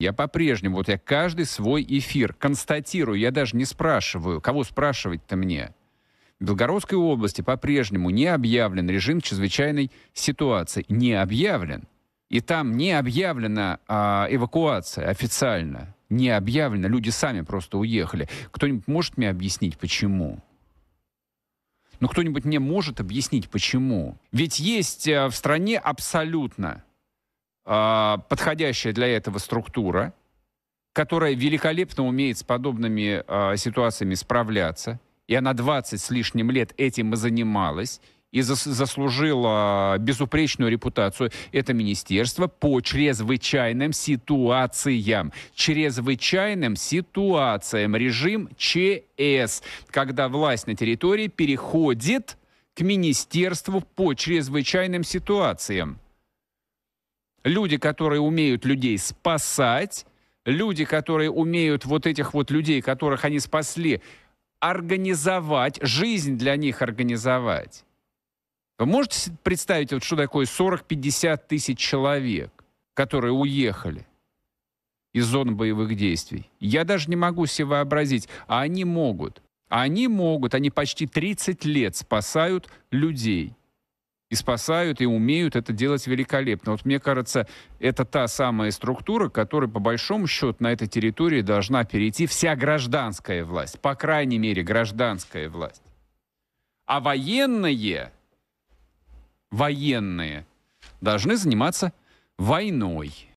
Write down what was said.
Я по-прежнему, вот я каждый свой эфир констатирую, я даже не спрашиваю, кого спрашивать-то мне. В Белгородской области по-прежнему не объявлен режим чрезвычайной ситуации. Не объявлен. И там не объявлена а, эвакуация официально. Не объявлено. Люди сами просто уехали. Кто-нибудь может мне объяснить, почему? Ну, кто-нибудь мне может объяснить, почему? Ведь есть э, в стране абсолютно а, подходящая для этого структура, которая великолепно умеет с подобными э, ситуациями справляться. И она 20 с лишним лет этим и занималась и зас заслужила безупречную репутацию. Это министерство по чрезвычайным ситуациям. Чрезвычайным ситуациям. Режим ЧС, когда власть на территории переходит к министерству по чрезвычайным ситуациям. Люди, которые умеют людей спасать, люди, которые умеют вот этих вот людей, которых они спасли, организовать, жизнь для них организовать. Вы можете представить, вот что такое 40-50 тысяч человек, которые уехали из зон боевых действий? Я даже не могу себе вообразить, а они могут. Они могут, они почти 30 лет спасают людей и спасают, и умеют это делать великолепно. Вот мне кажется, это та самая структура, которая, по большому счету, на этой территории должна перейти вся гражданская власть, по крайней мере, гражданская власть. А военные, военные должны заниматься войной.